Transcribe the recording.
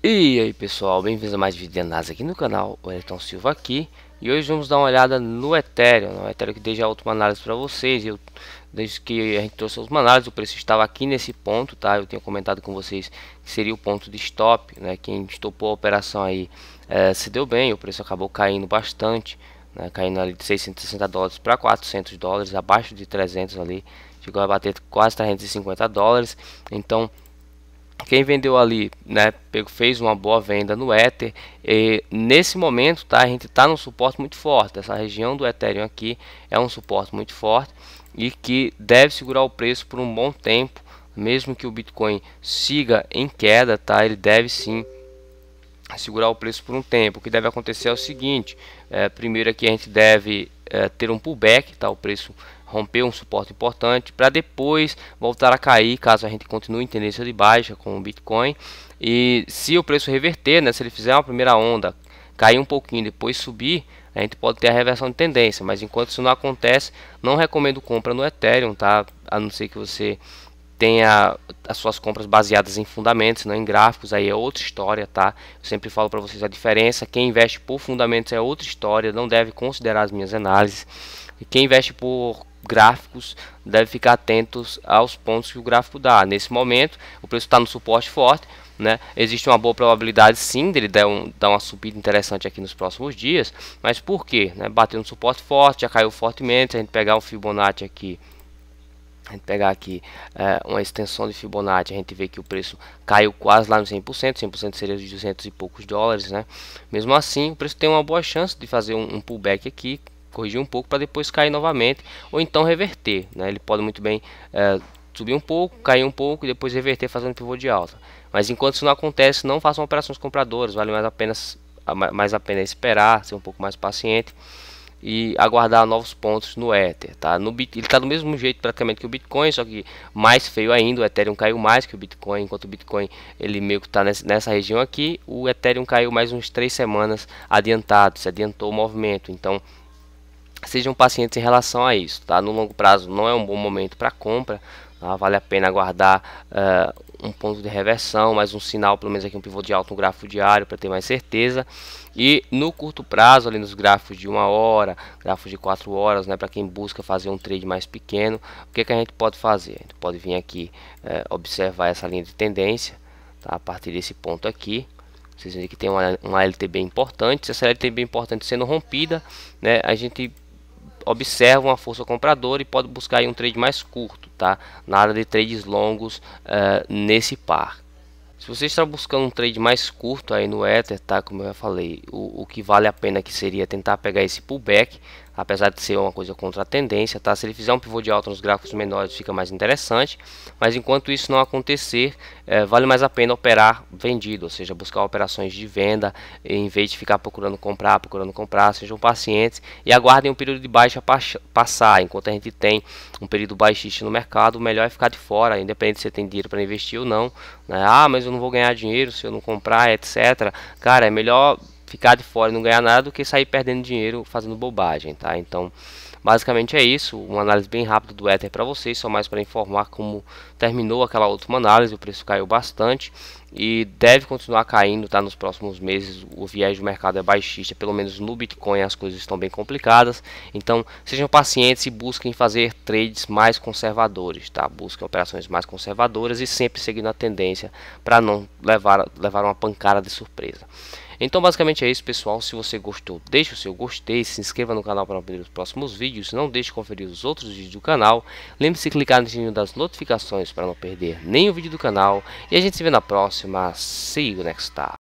E aí pessoal, bem-vindos a mais vídeo de NASA aqui no canal, o Elton Silva aqui E hoje vamos dar uma olhada no Ethereum, no Ethereum que desde a última análise para vocês eu, Desde que a gente trouxe a última análise, o preço estava aqui nesse ponto, tá? Eu tenho comentado com vocês que seria o ponto de stop, né? Quem estopou a operação aí é, se deu bem, o preço acabou caindo bastante né? Caindo ali de 660 dólares para 400 dólares, abaixo de 300 ali Chegou a bater quase 350 dólares, então quem vendeu ali, né, fez uma boa venda no Ether. E nesse momento, tá, a gente está num suporte muito forte. Essa região do Ethereum aqui é um suporte muito forte e que deve segurar o preço por um bom tempo, mesmo que o Bitcoin siga em queda, tá? Ele deve sim segurar o preço por um tempo. O que deve acontecer é o seguinte: é, primeiro aqui a gente deve é, ter um pullback, tá? O preço romper um suporte importante para depois voltar a cair caso a gente continue em tendência de baixa com o Bitcoin e se o preço reverter, né? Se ele fizer uma primeira onda, cair um pouquinho depois subir, a gente pode ter a reversão de tendência, mas enquanto isso não acontece, não recomendo compra no Ethereum, tá? A não ser que você tenha as suas compras baseadas em fundamentos, não em gráficos, aí é outra história, tá? Eu sempre falo para vocês a diferença. Quem investe por fundamentos é outra história, não deve considerar as minhas análises. E quem investe por gráficos deve ficar atentos aos pontos que o gráfico dá. Nesse momento, o preço está no suporte forte, né? Existe uma boa probabilidade sim dele dar, um, dar uma subida interessante aqui nos próximos dias, mas por quê? Né? Bateu no suporte forte, já caiu fortemente. Se a gente pegar um Fibonacci aqui a gente pegar aqui é, uma extensão de Fibonacci, a gente vê que o preço caiu quase lá no 100%, 100% seria os 200 e poucos dólares, né? Mesmo assim, o preço tem uma boa chance de fazer um, um pullback aqui, corrigir um pouco para depois cair novamente, ou então reverter, né? Ele pode muito bem é, subir um pouco, cair um pouco e depois reverter fazendo pivô de alta. Mas enquanto isso não acontece, não façam operações compradoras, vale mais apenas mais a pena esperar, ser um pouco mais paciente e aguardar novos pontos no Ether, tá? No bit, ele está do mesmo jeito praticamente que o Bitcoin, só que mais feio ainda, o Ethereum caiu mais que o Bitcoin, enquanto o Bitcoin ele meio que está nessa região aqui, o Ethereum caiu mais uns três semanas adiantado, se adiantou o movimento, então sejam pacientes em relação a isso, tá? No longo prazo não é um bom momento para compra, ah, vale a pena aguardar uh, um ponto de reversão, mais um sinal, pelo menos aqui um pivô de alto, um gráfico diário para ter mais certeza. E no curto prazo, ali nos gráficos de uma hora, gráficos de quatro horas, né, para quem busca fazer um trade mais pequeno, o que, que a gente pode fazer? A gente pode vir aqui uh, observar essa linha de tendência tá? a partir desse ponto aqui vocês veem que tem uma, uma LT bem importante, se essa LT bem importante sendo rompida, né, a gente observa uma força compradora e pode buscar um trade mais curto, tá? Nada de trades longos uh, nesse par. Se você está buscando um trade mais curto aí no Ether, tá? Como eu já falei, o, o que vale a pena que seria tentar pegar esse pullback, apesar de ser uma coisa contra a tendência, tá? Se ele fizer um pivô de alta nos gráficos menores, fica mais interessante, mas enquanto isso não acontecer, é, vale mais a pena operar vendido, ou seja, buscar operações de venda, em vez de ficar procurando comprar, procurando comprar, sejam pacientes e aguardem um período de baixa passar, enquanto a gente tem um período baixista no mercado, o melhor é ficar de fora, independente se você tem dinheiro para investir ou não, né? Ah, mas eu não vou ganhar dinheiro se eu não comprar, etc. Cara, é melhor ficar de fora e não ganhar nada do que sair perdendo dinheiro fazendo bobagem, tá? Então, basicamente é isso, uma análise bem rápida do Ether para vocês, só mais para informar como terminou aquela última análise, o preço caiu bastante e deve continuar caindo, tá? Nos próximos meses, o viés do mercado é baixista, pelo menos no Bitcoin as coisas estão bem complicadas. Então, sejam pacientes e busquem fazer trades mais conservadores, tá? Busquem operações mais conservadoras e sempre seguindo a tendência para não levar levar uma pancada de surpresa. Então basicamente é isso pessoal, se você gostou deixe o seu gostei, se inscreva no canal para não perder os próximos vídeos, não deixe de conferir os outros vídeos do canal, lembre-se de clicar no sininho das notificações para não perder nenhum vídeo do canal e a gente se vê na próxima, see you next time.